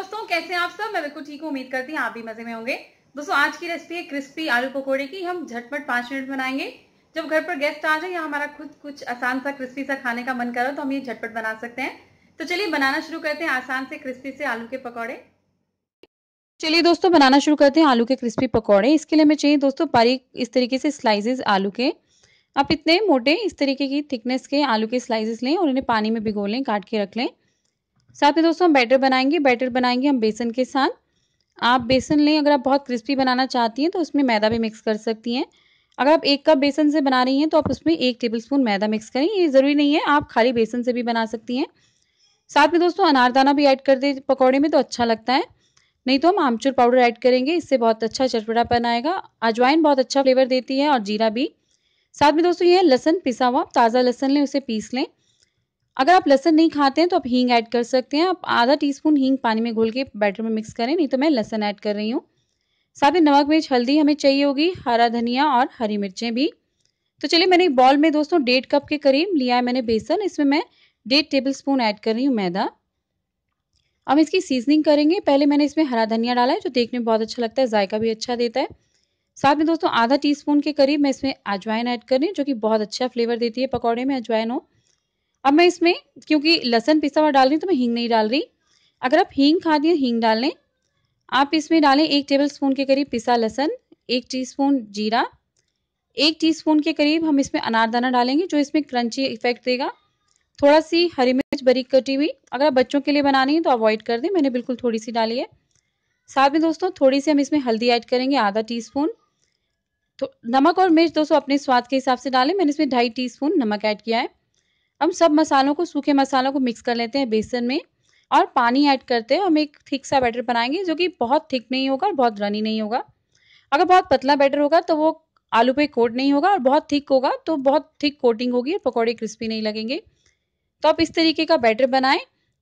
दोस्तों कैसे आप सब मैं बिल्कुल ठीक हूँ उम्मीद करती हूँ आप भी मजे में होंगे दोस्तों आज की रेसिपी है क्रिस्पी आलू पकौड़े की हम झटपट पांच मिनट बनाएंगे जब घर पर गेस्ट आ जाए या हमारा खुद कुछ आसान सा क्रिस्पी सा खाने का मन करो तो हम ये झटपट बना सकते हैं तो चलिए बनाना शुरू करते हैं आसान से क्रिस्पी से आलू के पकौड़े चलिए दोस्तों बनाना शुरू करते हैं आलू के क्रिस्पी पकौड़े इसके लिए हमें चाहिए दोस्तों बारीक इस तरीके से स्लाइसेस आलू के आप इतने मोटे इस तरीके की थिकनेस के आलू के स्लाइसेस लें और इन्हें पानी में भिगो लें काट के रख लें साथ में दोस्तों हम बैटर बनाएंगे बैटर बनाएंगे हम बेसन के साथ आप बेसन लें अगर आप बहुत क्रिस्पी बनाना चाहती हैं तो उसमें मैदा भी मिक्स कर सकती हैं अगर आप एक कप बेसन से बना रही हैं तो आप उसमें एक टेबलस्पून मैदा मिक्स करें ये ज़रूरी नहीं है आप खाली बेसन से भी बना सकती हैं साथ में दोस्तों अनारदाना भी ऐड कर दें पकौड़े में तो अच्छा लगता है नहीं तो हम आमचूर पाउडर ऐड करेंगे इससे बहुत अच्छा चटपटापन आएगा अजवाइन बहुत अच्छा फ्लेवर देती है और जीरा भी साथ में दोस्तों ये है लहसन पिसा हुआ ताज़ा लहसन लें उसे पीस लें अगर आप लहसन नहीं खाते हैं तो आप हींग ऐड कर सकते हैं आप आधा टीस्पून हींग पानी में घोल के बैटर में मिक्स करें नहीं तो मैं लहसन ऐड कर रही हूँ साथ ही नमक मिर्च हल्दी हमें चाहिए होगी हरा धनिया और हरी मिर्चें भी तो चलिए मैंने एक बॉल में दोस्तों डेढ़ कप के करीब लिया है मैंने बेसन इसमें मैं डेढ़ टेबल स्पून ऐड कर रही हूँ मैदा अब इसकी सीजनिंग करेंगे पहले मैंने इसमें हरा धनिया डाला है जो देखने में बहुत अच्छा लगता है जायका भी अच्छा देता है साथ में दोस्तों आधा टीस्पून के करीब मैं इसमें अजवाइन ऐड कर रही हूँ जो कि बहुत अच्छा फ्लेवर देती है पकौड़े में अजवाइन हो अब मैं इसमें क्योंकि लहसन पिसा हुआ डाल रही हूँ तो मैं हींग नहीं डाल रही अगर आप हींग खा दिए हींग डाल लें आप इसमें डालें एक टेबल स्पून के करीब पिसा लहसन एक टीस्पून जीरा एक टीस्पून के करीब हम इसमें अनारदाना डालेंगे जो इसमें क्रंची इफेक्ट देगा थोड़ा सी हरी मिर्च बरीक कटी हुई अगर आप बच्चों के लिए बनानी है तो अवॉइड कर दें मैंने बिल्कुल थोड़ी सी डाली है साथ में दोस्तों थोड़ी सी हम इसमें हल्दी ऐड करेंगे आधा टी स्पून तो नमक और मिर्च दोस्तों अपने स्वाद के हिसाब से डालें मैंने इसमें ढाई टी स्पून नमक ऐड किया है हम सब मसालों को सूखे मसालों को मिक्स कर लेते हैं बेसन में और पानी ऐड करते हैं हम एक थिक सा बैटर बनाएंगे जो कि बहुत थिक नहीं होगा और बहुत रनी नहीं होगा अगर बहुत पतला बैटर होगा तो वो आलू पे कोट नहीं होगा और बहुत थिक होगा तो बहुत थिक कोटिंग होगी और पकौड़े क्रिस्पी नहीं लगेंगे तो आप इस तरीके का बैटर बनाएं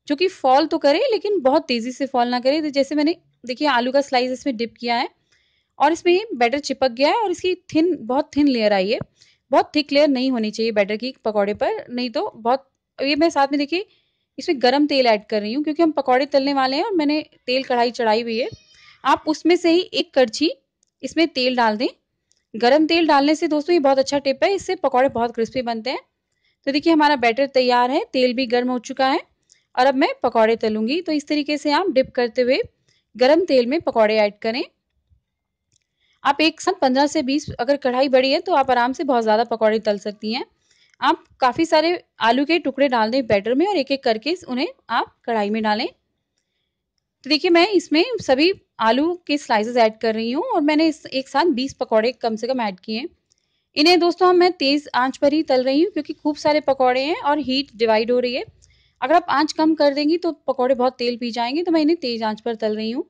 जो कि फॉल तो करे लेकिन बहुत तेज़ी से फॉल ना करे तो जैसे मैंने देखिए आलू का स्लाइस इसमें डिप किया है और इसमें बैटर चिपक गया है और इसकी थिन बहुत थिन लेयर आई है बहुत थिक लेयर नहीं होनी चाहिए बैटर की पकौड़े पर नहीं तो बहुत ये मैं साथ में देखिए इसमें गरम तेल ऐड कर रही हूँ क्योंकि हम पकौड़े तलने वाले हैं और मैंने तेल कढ़ाई चढ़ाई हुई है आप उसमें से ही एक करछी इसमें तेल डाल दें गरम तेल डालने से दोस्तों ये बहुत अच्छा टिप है इससे पकौड़े बहुत क्रिस्पी बनते हैं तो देखिए हमारा बैटर तैयार है तेल भी गर्म हो चुका है और अब मैं पकौड़े तलूंगी तो इस तरीके से आप डिप करते हुए गर्म तेल में पकौड़े ऐड करें आप एक साथ पंद्रह से बीस अगर कढ़ाई बड़ी है तो आप आराम से बहुत ज़्यादा पकौड़े तल सकती हैं आप काफ़ी सारे आलू के टुकड़े डाल दें बैटर में और एक एक करके उन्हें आप कढ़ाई में डालें तो देखिए मैं इसमें सभी आलू के स्लाइसेस ऐड कर रही हूँ और मैंने इस एक साथ 20 पकौड़े कम से कम ऐड किए हैं इन्हें दोस्तों मैं तेज़ आंच पर ही तल रही हूँ क्योंकि खूब सारे पकौड़े हैं और हीट डिवाइड हो रही है अगर आप आंच कम कर देंगी तो पकौड़े बहुत तेल पी जाएंगे तो मैं इन्हें तेज़ आंच पर तल रही हूँ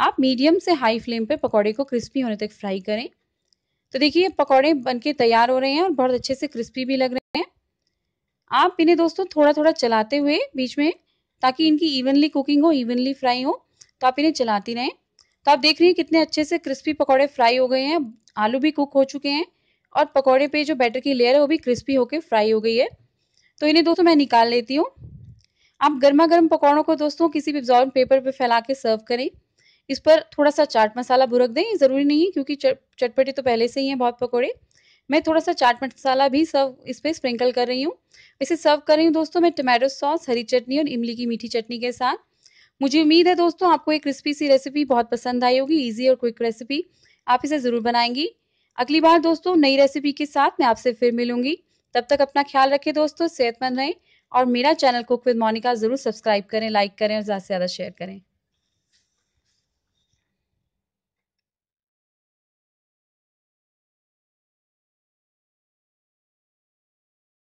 आप मीडियम से हाई फ्लेम पे पकौड़े को क्रिस्पी होने तक फ्राई करें तो देखिए पकौड़े के तैयार हो रहे हैं और बहुत अच्छे से क्रिस्पी भी लग रहे हैं आप इन्हें दोस्तों थोड़ा थोड़ा चलाते हुए बीच में ताकि इनकी इवनली कुकिंग हो इवनली फ्राई हो तो आप इन्हें चलाती रहें तो आप देख रही हैं कितने अच्छे से क्रिस्पी पकौड़े फ्राई हो गए हैं आलू भी कुक हो चुके हैं और पकौड़े पे जो बैटर की लेयर है वो भी क्रिस्पी होकर फ्राई हो गई है तो इन्हें दोस्तों मैं निकाल लेती हूँ आप गर्मा गर्म पकौड़ों को दोस्तों किसी भी जॉर्म पेपर पे फैला के सर्व करें इस पर थोड़ा सा चाट मसाला भुरक दें ज़रूरी नहीं है क्योंकि चटपटे तो पहले से ही हैं बहुत पकौड़े मैं थोड़ा सा चाट मसाला भी सर्व इस पर स्प्रिंकल कर रही हूँ इसे सर्व कर रही हूँ दोस्तों मैं टमाटो सॉस हरी चटनी और इमली की मीठी चटनी के साथ मुझे उम्मीद है दोस्तों आपको एक क्रिस्पी सी रेसिपी बहुत पसंद आई होगी ईजी और क्विक रेसिपी आप इसे ज़रूर बनाएंगी अगली बार दोस्तों नई रेसिपी के साथ मैं आपसे फिर मिलूंगी तब तक अपना ख्याल रखें दोस्तों सेहतमंद रहें और मेरा चैनल कुक विद मोनिका ज़रूर सब्सक्राइब करें लाइक करें और ज़्यादा से ज़्यादा शेयर करें